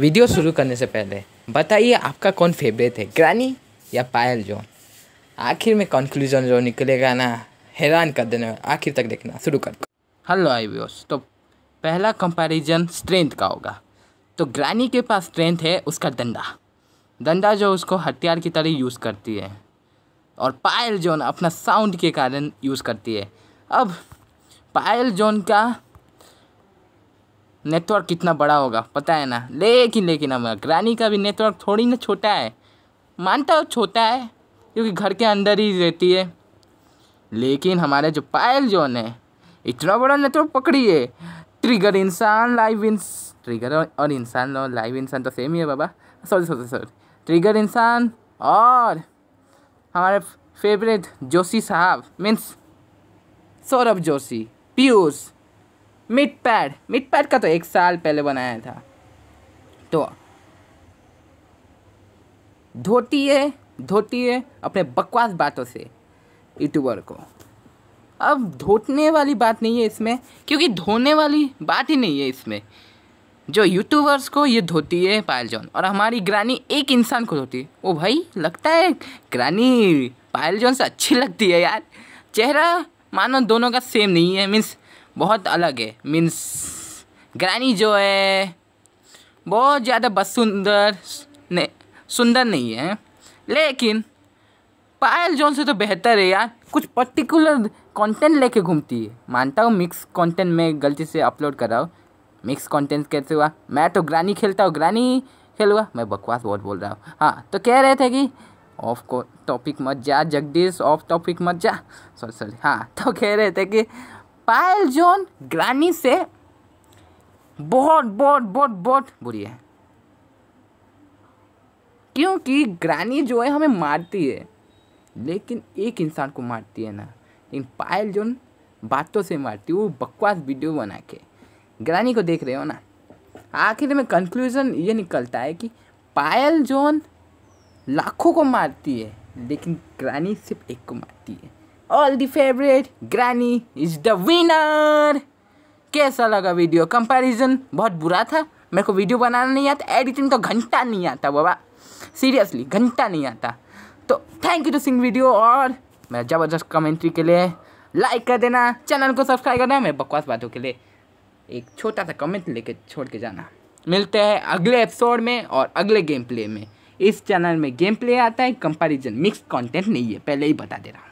video शुरू करने से पहले बताइए आपका कौन फेवरेट है ग्रानी या पायल जोन आखिर में कंक्लूजन जो निकलेगा ना हैरान कर देने आखिर तक देखना शुरू कर हेलो आई व्यूअर्स तो पहला कंपैरिजन स्ट्रेंथ का होगा तो ग्रानी के पास स्ट्रेंथ है उसका डंडा डंडा जो उसको हथियार की तरह यूज़ करती है और पायल जोन अपना साउंड के कारण यूज़ करती है अब पायल जोन का नेटवर्क कितना बड़ा होगा पता है ना लेकिन लेकिन अब ग्रानी का भी नेटवर्क थोड़ी ना छोटा है मानता हो छोटा है क्योंकि घर के अंदर ही रहती है लेकिन हमारे जो पायल जोन है इतना बड़ा नेटवर्क पकड़िए ट्रिगर इंसान लाइव इंस ट्रिगर और इंसान और लाइव इंसान तो सेम ही है बाबा सॉरी सॉरी सॉरी ट्रिगर इंसान और हमारे फेवरेट जोशी साहब मीन्स सौरभ जोशी पीयूष मिट पैड मिट पैड का तो एक साल पहले बनाया था तो धोती है धोती है अपने बकवास बातों से यूट्यूबर को अब धोने वाली बात नहीं है इसमें क्योंकि धोने वाली बात ही नहीं है इसमें जो यूट्यूबर्स को ये धोती है पायल जॉन और हमारी ग्रानी एक इंसान को धोती है ओ भाई लगता है ग्रानी पायल जॉन से अच्छी लगती है यार चेहरा मानो दोनों का सेम नहीं है मीन्स बहुत अलग है मीन्स ग्रैनी जो है बहुत ज़्यादा बस सुंदर नहीं सुंदर नहीं है लेकिन पायल जोन से तो बेहतर है यार कुछ पर्टिकुलर कंटेंट लेके घूमती है मानता हूँ मिक्स कंटेंट में गलती से अपलोड कर रहा हूँ मिक्स कंटेंट कैसे हुआ मैं तो ग्रानी खेलता हूँ ग्रानी खेलूँगा मैं बकवास बहुत बोल रहा हूँ हाँ तो कह रहे थे कि ऑफ को टॉपिक मत जा जगदीश ऑफ टॉपिक मत जा सॉरी सॉरी हाँ तो कह रहे थे कि पायल जोन ग्रानी से बहुत बहुत बहुत बहुत बुरी है क्योंकि ग्रानी जो है हमें मारती है लेकिन एक इंसान को मारती है ना लेकिन पायल जोन बातों से मारती है वो बकवास वीडियो बना के ग्रानी को देख रहे हो ना आखिर में कंक्लूजन ये निकलता है कि पायल जोन लाखों को मारती है लेकिन ग्रानी सिर्फ एक को मारती है all the favourite granny is the winner कैसा लगा वीडियो कंपैरिजन बहुत बुरा था मेरे को वीडियो बनाना नहीं आता एडिटिंग तो घंटा नहीं आता बाबा सीरियसली घंटा नहीं आता तो thank you to sing video और मेरा ज़बरदस्त कमेंट्री के लिए लाइक कर देना चैनल को सब्सक्राइब करना मेरे बकवास बातों के लिए एक छोटा सा कमेंट लेके छोड़ के जाना मिलते हैं अगले एपिसोड में और अगले गेम प्ले में इस चैनल में गेम प्ले आता है कंपैरिजन मिक्स कंटेंट नहीं है पहले ही बता दे रहा